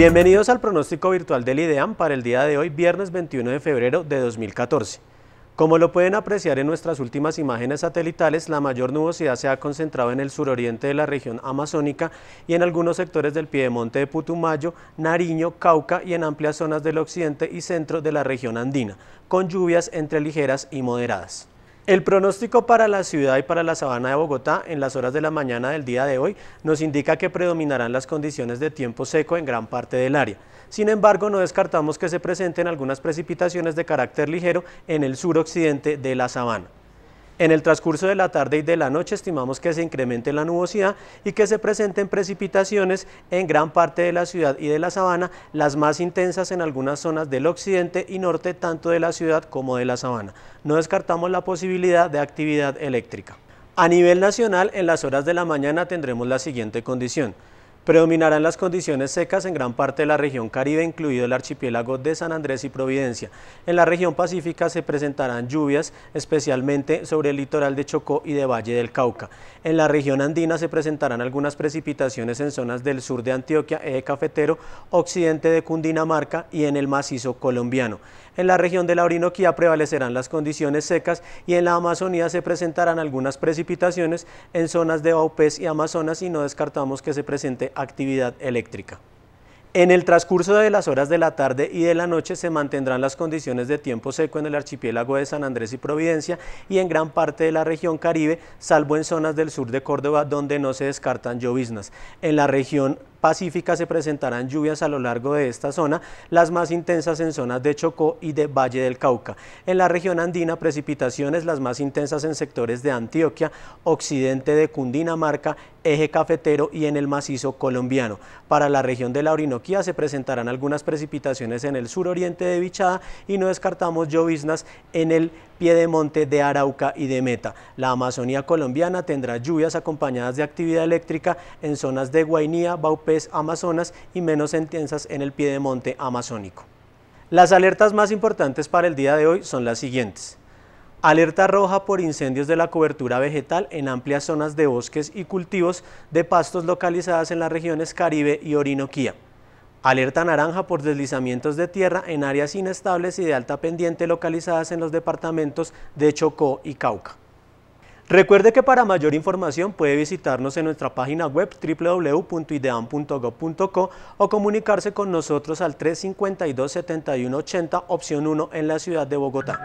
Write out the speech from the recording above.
Bienvenidos al pronóstico virtual del IDEAM para el día de hoy, viernes 21 de febrero de 2014. Como lo pueden apreciar en nuestras últimas imágenes satelitales, la mayor nubosidad se ha concentrado en el suroriente de la región amazónica y en algunos sectores del piedemonte de Putumayo, Nariño, Cauca y en amplias zonas del occidente y centro de la región andina, con lluvias entre ligeras y moderadas. El pronóstico para la ciudad y para la sabana de Bogotá en las horas de la mañana del día de hoy nos indica que predominarán las condiciones de tiempo seco en gran parte del área. Sin embargo, no descartamos que se presenten algunas precipitaciones de carácter ligero en el suroccidente de la sabana. En el transcurso de la tarde y de la noche estimamos que se incremente la nubosidad y que se presenten precipitaciones en gran parte de la ciudad y de la sabana, las más intensas en algunas zonas del occidente y norte tanto de la ciudad como de la sabana. No descartamos la posibilidad de actividad eléctrica. A nivel nacional, en las horas de la mañana tendremos la siguiente condición. Predominarán las condiciones secas en gran parte de la región Caribe, incluido el archipiélago de San Andrés y Providencia. En la región Pacífica se presentarán lluvias, especialmente sobre el litoral de Chocó y de Valle del Cauca. En la región andina se presentarán algunas precipitaciones en zonas del sur de Antioquia, de Cafetero, occidente de Cundinamarca y en el macizo colombiano. En la región de la Orinoquía prevalecerán las condiciones secas y en la Amazonía se presentarán algunas precipitaciones en zonas de Vaupés y Amazonas y no descartamos que se presente actividad eléctrica. En el transcurso de las horas de la tarde y de la noche se mantendrán las condiciones de tiempo seco en el archipiélago de San Andrés y Providencia y en gran parte de la región Caribe, salvo en zonas del sur de Córdoba donde no se descartan lloviznas. En la región Pacífica se presentarán lluvias a lo largo de esta zona, las más intensas en zonas de Chocó y de Valle del Cauca. En la región andina, precipitaciones las más intensas en sectores de Antioquia, occidente de Cundinamarca, eje cafetero y en el macizo colombiano. Para la región de la Orinoquía se presentarán algunas precipitaciones en el suroriente de Vichada y no descartamos lloviznas en el piedemonte de de Arauca y de Meta. La Amazonía colombiana tendrá lluvias acompañadas de actividad eléctrica en zonas de Guainía, Baupé, amazonas y menos intensas en el piedemonte amazónico. Las alertas más importantes para el día de hoy son las siguientes. Alerta roja por incendios de la cobertura vegetal en amplias zonas de bosques y cultivos de pastos localizadas en las regiones Caribe y Orinoquía. Alerta naranja por deslizamientos de tierra en áreas inestables y de alta pendiente localizadas en los departamentos de Chocó y Cauca. Recuerde que para mayor información puede visitarnos en nuestra página web www.ideam.gov.co o comunicarse con nosotros al 352-7180, opción 1 en la ciudad de Bogotá.